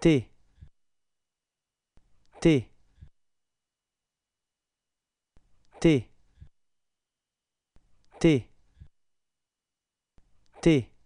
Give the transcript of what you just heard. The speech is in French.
T T T T T